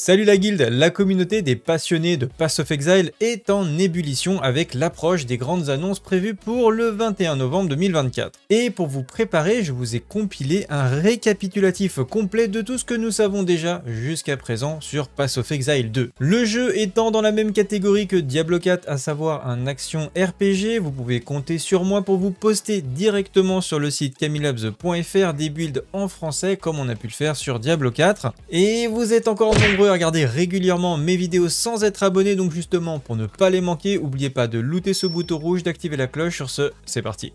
Salut la guilde, la communauté des passionnés de Pass of Exile est en ébullition avec l'approche des grandes annonces prévues pour le 21 novembre 2024. Et pour vous préparer, je vous ai compilé un récapitulatif complet de tout ce que nous savons déjà jusqu'à présent sur Pass of Exile 2. Le jeu étant dans la même catégorie que Diablo 4, à savoir un action RPG, vous pouvez compter sur moi pour vous poster directement sur le site camilabs.fr des builds en français comme on a pu le faire sur Diablo 4. Et vous êtes encore nombreux regarder régulièrement mes vidéos sans être abonné, donc justement pour ne pas les manquer, n'oubliez pas de looter ce bouton rouge, d'activer la cloche. Sur ce, c'est parti.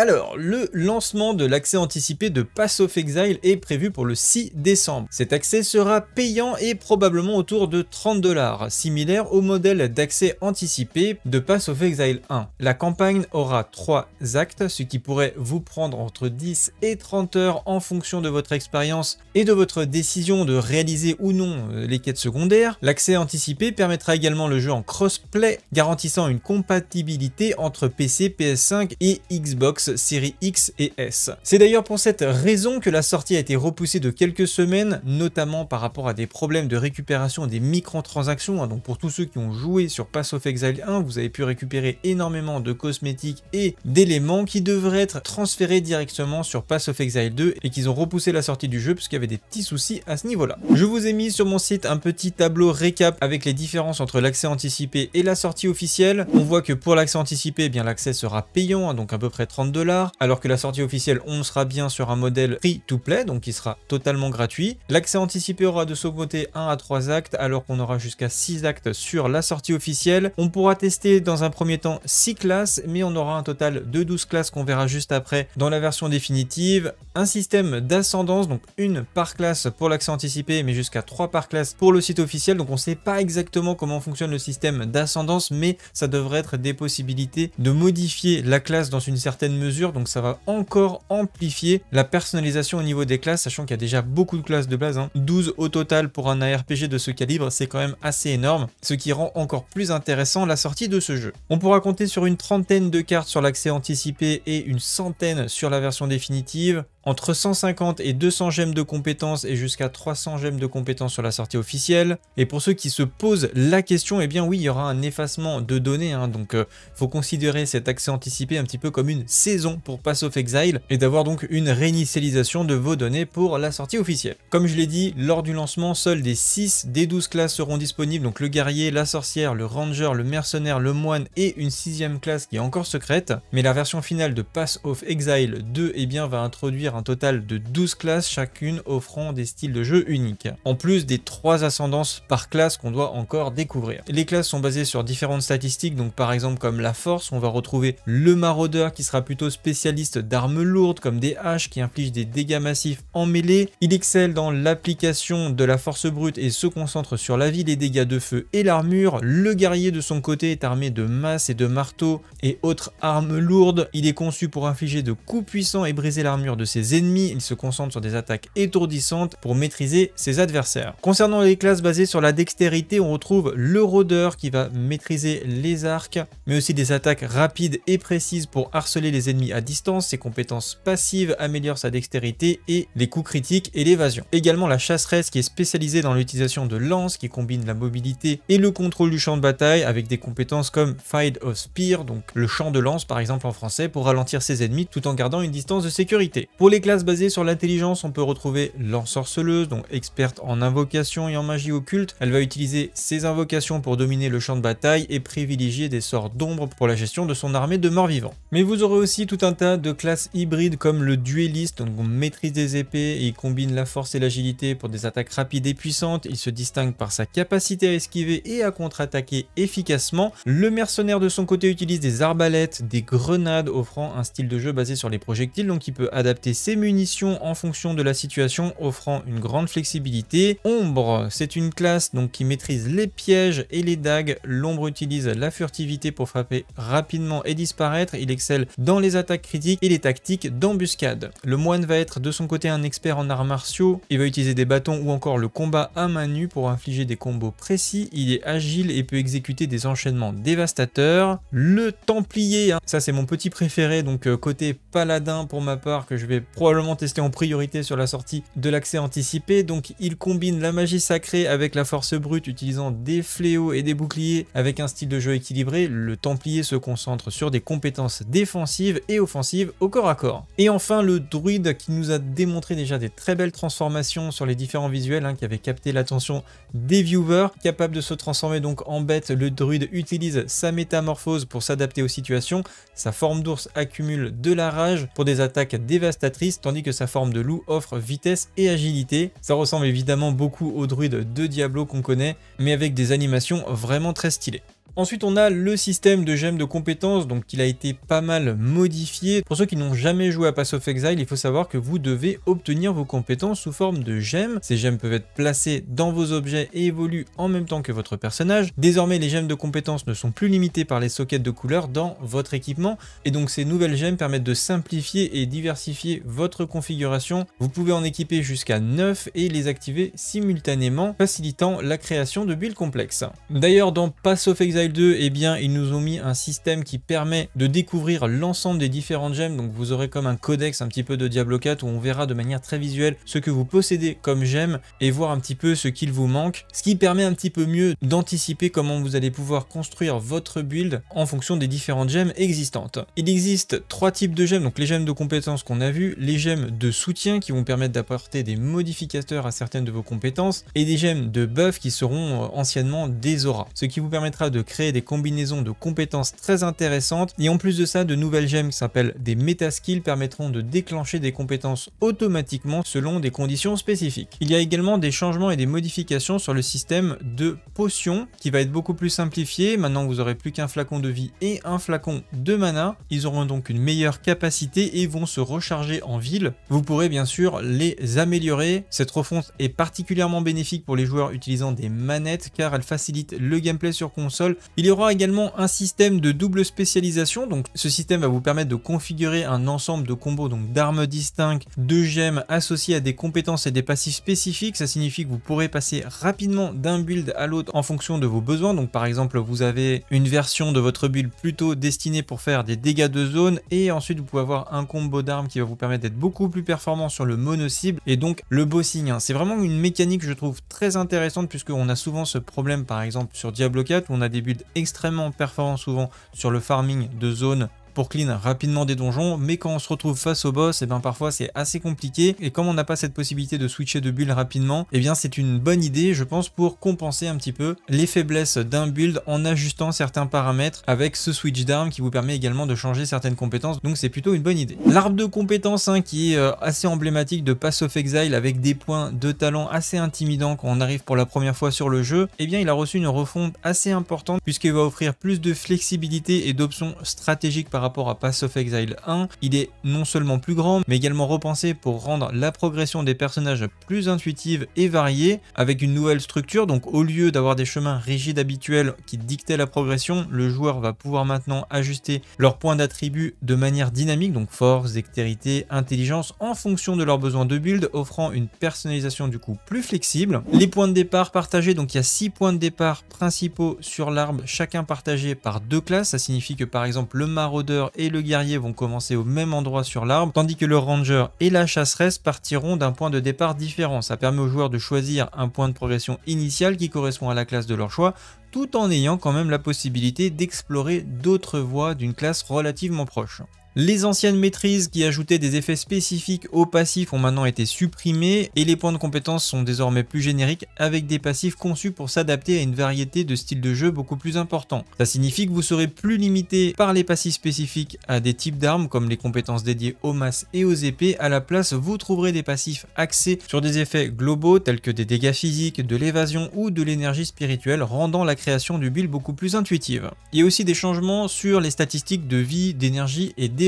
Alors, le lancement de l'accès anticipé de Pass of Exile est prévu pour le 6 décembre. Cet accès sera payant et probablement autour de 30 dollars, similaire au modèle d'accès anticipé de Pass of Exile 1. La campagne aura 3 actes, ce qui pourrait vous prendre entre 10 et 30 heures en fonction de votre expérience et de votre décision de réaliser ou non euh, les quêtes secondaires. L'accès anticipé permettra également le jeu en crossplay, garantissant une compatibilité entre PC, PS5 et Xbox Série X et S. C'est d'ailleurs pour cette raison que la sortie a été repoussée de quelques semaines, notamment par rapport à des problèmes de récupération des microtransactions. donc pour tous ceux qui ont joué sur Pass of Exile 1, vous avez pu récupérer énormément de cosmétiques et d'éléments qui devraient être transférés directement sur Pass of Exile 2 et qu'ils ont repoussé la sortie du jeu puisqu'il y avait des petits soucis à ce niveau-là. Je vous ai mis sur mon site un petit tableau récap avec les différences entre l'accès anticipé et la sortie officielle. On voit que pour l'accès anticipé, eh bien l'accès sera payant, hein, donc à peu près 32 alors que la sortie officielle, on sera bien sur un modèle free to play, donc qui sera totalement gratuit. L'accès anticipé aura de son côté 1 à 3 actes, alors qu'on aura jusqu'à 6 actes sur la sortie officielle. On pourra tester dans un premier temps 6 classes, mais on aura un total de 12 classes qu'on verra juste après dans la version définitive. Un système d'ascendance, donc une par classe pour l'accès anticipé, mais jusqu'à 3 par classe pour le site officiel. Donc on ne sait pas exactement comment fonctionne le système d'ascendance, mais ça devrait être des possibilités de modifier la classe dans une certaine mesure donc ça va encore amplifier la personnalisation au niveau des classes, sachant qu'il y a déjà beaucoup de classes de base. 12 hein. au total pour un ARPG de ce calibre, c'est quand même assez énorme, ce qui rend encore plus intéressant la sortie de ce jeu. On pourra compter sur une trentaine de cartes sur l'accès anticipé et une centaine sur la version définitive entre 150 et 200 gemmes de compétences et jusqu'à 300 gemmes de compétences sur la sortie officielle. Et pour ceux qui se posent la question, eh bien oui, il y aura un effacement de données, hein. donc euh, faut considérer cet accès anticipé un petit peu comme une saison pour Pass of Exile et d'avoir donc une réinitialisation de vos données pour la sortie officielle. Comme je l'ai dit, lors du lancement, seuls des 6 des 12 classes seront disponibles, donc le guerrier, la sorcière, le ranger, le mercenaire, le moine et une sixième classe qui est encore secrète. Mais la version finale de Pass of Exile 2 eh bien, va introduire un total de 12 classes chacune offrant des styles de jeu uniques, en plus des 3 ascendances par classe qu'on doit encore découvrir. Les classes sont basées sur différentes statistiques, donc par exemple comme la force, on va retrouver le maraudeur qui sera plutôt spécialiste d'armes lourdes comme des haches qui infligent des dégâts massifs en mêlée, il excelle dans l'application de la force brute et se concentre sur la vie, les dégâts de feu et l'armure, le guerrier de son côté est armé de masses et de marteaux et autres armes lourdes, il est conçu pour infliger de coups puissants et briser l'armure de ses ennemis, il se concentre sur des attaques étourdissantes pour maîtriser ses adversaires. Concernant les classes basées sur la dextérité, on retrouve le rôdeur qui va maîtriser les arcs, mais aussi des attaques rapides et précises pour harceler les ennemis à distance, ses compétences passives améliorent sa dextérité et les coups critiques et l'évasion. Également la chasseresse qui est spécialisée dans l'utilisation de lances qui combine la mobilité et le contrôle du champ de bataille avec des compétences comme Fight of Spear, donc le champ de lance par exemple en français, pour ralentir ses ennemis tout en gardant une distance de sécurité. Pour pour les classes basées sur l'intelligence, on peut retrouver l'ensorceleuse, donc experte en invocation et en magie occulte. Elle va utiliser ses invocations pour dominer le champ de bataille et privilégier des sorts d'ombre pour la gestion de son armée de morts-vivants. Mais vous aurez aussi tout un tas de classes hybrides comme le Dueliste, donc on maîtrise des épées et il combine la force et l'agilité pour des attaques rapides et puissantes. Il se distingue par sa capacité à esquiver et à contre-attaquer efficacement. Le mercenaire de son côté utilise des arbalètes, des grenades offrant un style de jeu basé sur les projectiles, donc il peut adapter ses munitions en fonction de la situation, offrant une grande flexibilité. Ombre, c'est une classe donc qui maîtrise les pièges et les dagues. L'ombre utilise la furtivité pour frapper rapidement et disparaître. Il excelle dans les attaques critiques et les tactiques d'embuscade. Le moine va être de son côté un expert en arts martiaux. Il va utiliser des bâtons ou encore le combat à main nue pour infliger des combos précis. Il est agile et peut exécuter des enchaînements dévastateurs. Le Templier, hein. ça c'est mon petit préféré, donc euh, côté paladin pour ma part que je vais probablement testé en priorité sur la sortie de l'accès anticipé. Donc il combine la magie sacrée avec la force brute utilisant des fléaux et des boucliers avec un style de jeu équilibré. Le Templier se concentre sur des compétences défensives et offensives au corps à corps. Et enfin le druide qui nous a démontré déjà des très belles transformations sur les différents visuels hein, qui avaient capté l'attention des viewers. Capable de se transformer donc en bête, le druide utilise sa métamorphose pour s'adapter aux situations. Sa forme d'ours accumule de la rage pour des attaques dévastatrices tandis que sa forme de loup offre vitesse et agilité. Ça ressemble évidemment beaucoup au druide de Diablo qu'on connaît, mais avec des animations vraiment très stylées. Ensuite, on a le système de gemmes de compétences, donc il a été pas mal modifié. Pour ceux qui n'ont jamais joué à Pass of Exile, il faut savoir que vous devez obtenir vos compétences sous forme de gemmes. Ces gemmes peuvent être placées dans vos objets et évoluent en même temps que votre personnage. Désormais, les gemmes de compétences ne sont plus limitées par les sockets de couleurs dans votre équipement, et donc ces nouvelles gemmes permettent de simplifier et diversifier votre configuration. Vous pouvez en équiper jusqu'à 9 et les activer simultanément, facilitant la création de builds complexes. D'ailleurs, dans Pass of Exile 2, eh bien, ils nous ont mis un système qui permet de découvrir l'ensemble des différentes gemmes. Donc vous aurez comme un codex un petit peu de Diablo 4 où on verra de manière très visuelle ce que vous possédez comme gemme et voir un petit peu ce qu'il vous manque. Ce qui permet un petit peu mieux d'anticiper comment vous allez pouvoir construire votre build en fonction des différentes gemmes existantes. Il existe trois types de gemmes, donc les gemmes de compétences qu'on a vu, les gemmes de soutien qui vont permettre d'apporter des modificateurs à certaines de vos compétences et des gemmes de buff qui seront euh, anciennement des auras, ce qui vous permettra de créer des combinaisons de compétences très intéressantes. Et en plus de ça, de nouvelles gemmes qui s'appellent des meta skills permettront de déclencher des compétences automatiquement selon des conditions spécifiques. Il y a également des changements et des modifications sur le système de potions qui va être beaucoup plus simplifié. Maintenant, vous aurez plus qu'un flacon de vie et un flacon de mana. Ils auront donc une meilleure capacité et vont se recharger en ville. Vous pourrez bien sûr les améliorer. Cette refonte est particulièrement bénéfique pour les joueurs utilisant des manettes car elle facilite le gameplay sur console il y aura également un système de double spécialisation, donc ce système va vous permettre de configurer un ensemble de combos donc d'armes distinctes, de gemmes associées à des compétences et des passifs spécifiques. Ça signifie que vous pourrez passer rapidement d'un build à l'autre en fonction de vos besoins. Donc par exemple, vous avez une version de votre build plutôt destinée pour faire des dégâts de zone et ensuite vous pouvez avoir un combo d'armes qui va vous permettre d'être beaucoup plus performant sur le mono cible et donc le bossing. Hein. C'est vraiment une mécanique je trouve très intéressante puisque on a souvent ce problème par exemple sur Diablo 4 où on a des extrêmement performant souvent sur le farming de zones clean rapidement des donjons, mais quand on se retrouve face au boss, et eh bien parfois c'est assez compliqué, et comme on n'a pas cette possibilité de switcher de build rapidement, et eh bien c'est une bonne idée, je pense, pour compenser un petit peu les faiblesses d'un build en ajustant certains paramètres avec ce switch d'arme qui vous permet également de changer certaines compétences, donc c'est plutôt une bonne idée. L'arbre de compétences hein, qui est euh, assez emblématique de Pass of Exile avec des points de talent assez intimidants quand on arrive pour la première fois sur le jeu, et eh bien il a reçu une refonte assez importante puisqu'il va offrir plus de flexibilité et d'options stratégiques par rapport rapport à Pass of Exile 1, il est non seulement plus grand, mais également repensé pour rendre la progression des personnages plus intuitive et variée, avec une nouvelle structure, donc au lieu d'avoir des chemins rigides habituels qui dictaient la progression, le joueur va pouvoir maintenant ajuster leurs points d'attribut de manière dynamique, donc force, dextérité, intelligence, en fonction de leurs besoins de build, offrant une personnalisation du coup plus flexible. Les points de départ partagés, donc il y a 6 points de départ principaux sur l'arbre, chacun partagé par deux classes, ça signifie que par exemple le maraudeur et le guerrier vont commencer au même endroit sur l'arbre, tandis que le ranger et la chasseresse partiront d'un point de départ différent. Ça permet aux joueurs de choisir un point de progression initial qui correspond à la classe de leur choix, tout en ayant quand même la possibilité d'explorer d'autres voies d'une classe relativement proche. Les anciennes maîtrises qui ajoutaient des effets spécifiques aux passifs ont maintenant été supprimées et les points de compétences sont désormais plus génériques avec des passifs conçus pour s'adapter à une variété de styles de jeu beaucoup plus importants. Ça signifie que vous serez plus limité par les passifs spécifiques à des types d'armes comme les compétences dédiées aux masses et aux épées. À la place, vous trouverez des passifs axés sur des effets globaux tels que des dégâts physiques, de l'évasion ou de l'énergie spirituelle, rendant la création du build beaucoup plus intuitive. Il y a aussi des changements sur les statistiques de vie, d'énergie et d'évasion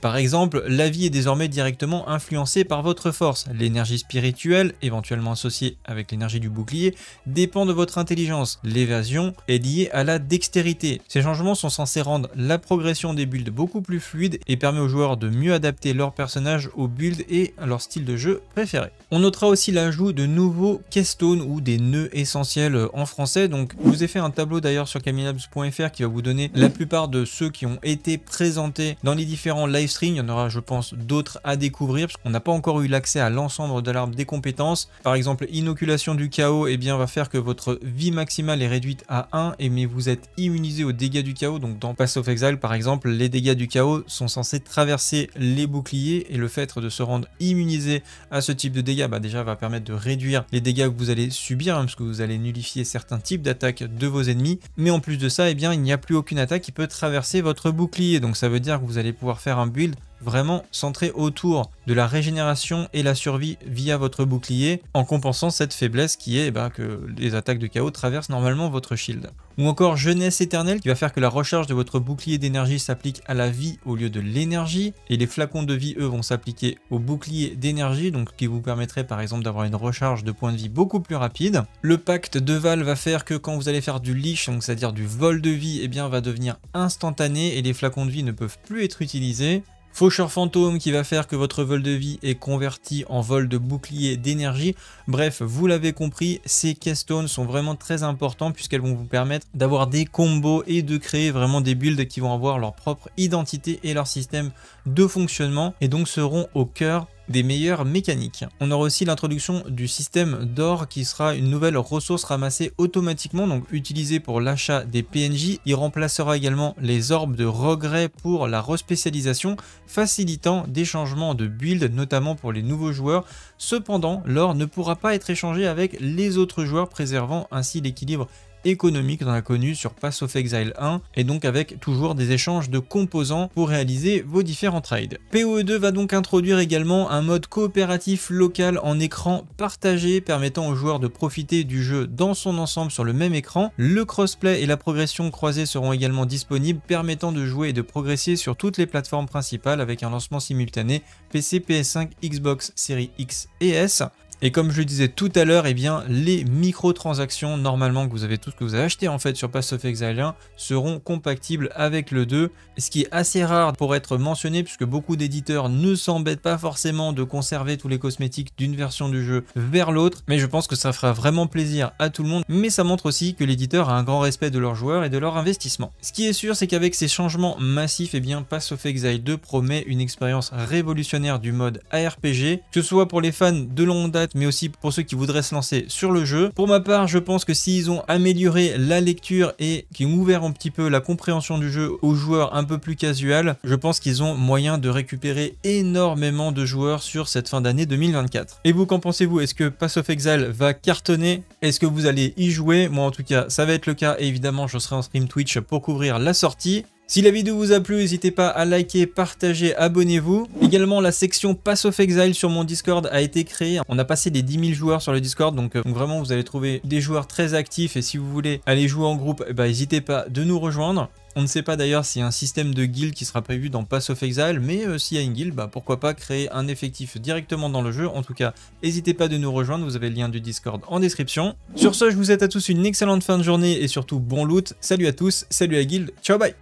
par exemple, la vie est désormais directement influencée par votre force. L'énergie spirituelle, éventuellement associée avec l'énergie du bouclier, dépend de votre intelligence. L'évasion est liée à la dextérité. Ces changements sont censés rendre la progression des builds beaucoup plus fluide et permet aux joueurs de mieux adapter leur personnage au build et à leur style de jeu préféré. On notera aussi l'ajout de nouveaux keystones ou des nœuds essentiels en français. Donc, je vous ai fait un tableau d'ailleurs sur caminabs.fr qui va vous donner la plupart de ceux qui ont été présentés dans les différents live Il y en aura, je pense, d'autres à découvrir, parce qu'on n'a pas encore eu l'accès à l'ensemble de l'arbre des compétences. Par exemple, inoculation du chaos, et eh bien, va faire que votre vie maximale est réduite à 1, et mais vous êtes immunisé aux dégâts du chaos. Donc, dans Pass of Exile, par exemple, les dégâts du chaos sont censés traverser les boucliers, et le fait de se rendre immunisé à ce type de dégâts, bah, déjà, va permettre de réduire les dégâts que vous allez subir, hein, parce que vous allez nullifier certains types d'attaques de vos ennemis. Mais en plus de ça, et eh bien, il n'y a plus aucune attaque qui peut traverser votre bouclier. Donc, ça veut dire que vous allez pouvoir faire un build vraiment centré autour de la régénération et la survie via votre bouclier en compensant cette faiblesse qui est eh ben, que les attaques de chaos traversent normalement votre shield. Ou encore Jeunesse éternelle qui va faire que la recharge de votre bouclier d'énergie s'applique à la vie au lieu de l'énergie et les flacons de vie eux vont s'appliquer au bouclier d'énergie donc qui vous permettrait par exemple d'avoir une recharge de points de vie beaucoup plus rapide. Le pacte de Val va faire que quand vous allez faire du leash donc c'est-à-dire du vol de vie et eh bien va devenir instantané et les flacons de vie ne peuvent plus être utilisés Faucheur fantôme qui va faire que votre vol de vie est converti en vol de bouclier d'énergie. Bref, vous l'avez compris, ces keystones sont vraiment très importants puisqu'elles vont vous permettre d'avoir des combos et de créer vraiment des builds qui vont avoir leur propre identité et leur système de fonctionnement et donc seront au cœur des meilleures mécaniques. On aura aussi l'introduction du système d'or qui sera une nouvelle ressource ramassée automatiquement, donc utilisée pour l'achat des PNJ. Il remplacera également les orbes de regret pour la respécialisation, facilitant des changements de build, notamment pour les nouveaux joueurs. Cependant, l'or ne pourra pas être échangé avec les autres joueurs, préservant ainsi l'équilibre économique, dans sur Pass of Exile 1, et donc avec toujours des échanges de composants pour réaliser vos différents trades. PoE2 va donc introduire également un mode coopératif local en écran partagé permettant aux joueurs de profiter du jeu dans son ensemble sur le même écran. Le crossplay et la progression croisée seront également disponibles permettant de jouer et de progresser sur toutes les plateformes principales avec un lancement simultané PC, PS5, Xbox Series X et S. Et comme je le disais tout à l'heure, eh bien les microtransactions normalement que vous avez tout ce que vous avez acheté en fait sur Pass of Exile 1 seront compatibles avec le 2, ce qui est assez rare pour être mentionné puisque beaucoup d'éditeurs ne s'embêtent pas forcément de conserver tous les cosmétiques d'une version du jeu vers l'autre, mais je pense que ça fera vraiment plaisir à tout le monde, mais ça montre aussi que l'éditeur a un grand respect de leurs joueurs et de leur investissement. Ce qui est sûr, c'est qu'avec ces changements massifs, et eh bien Pass of Exile 2 promet une expérience révolutionnaire du mode ARPG, que ce soit pour les fans de longue date mais aussi pour ceux qui voudraient se lancer sur le jeu. Pour ma part, je pense que s'ils ont amélioré la lecture et qui ont ouvert un petit peu la compréhension du jeu aux joueurs un peu plus casual, je pense qu'ils ont moyen de récupérer énormément de joueurs sur cette fin d'année 2024. Et vous, qu'en pensez-vous Est-ce que Pass of Exile va cartonner Est-ce que vous allez y jouer Moi, en tout cas, ça va être le cas. Et évidemment, je serai en stream Twitch pour couvrir la sortie. Si la vidéo vous a plu, n'hésitez pas à liker, partager, abonnez-vous. Également, la section Pass of Exile sur mon Discord a été créée. On a passé des 10 000 joueurs sur le Discord, euh, donc, vraiment, vous allez trouver des joueurs très actifs. Et si vous voulez aller jouer en groupe, eh ben, n'hésitez pas de nous rejoindre. On ne sait pas d'ailleurs s'il y a un système de guild qui sera prévu dans Pass of Exile, mais euh, s'il y a une guild, bah, pourquoi pas créer un effectif directement dans le jeu. En tout cas, n'hésitez pas de nous rejoindre, vous avez le lien du Discord en description. Sur ce, je vous souhaite à tous une excellente fin de journée et surtout bon loot. Salut à tous, salut à guild, ciao bye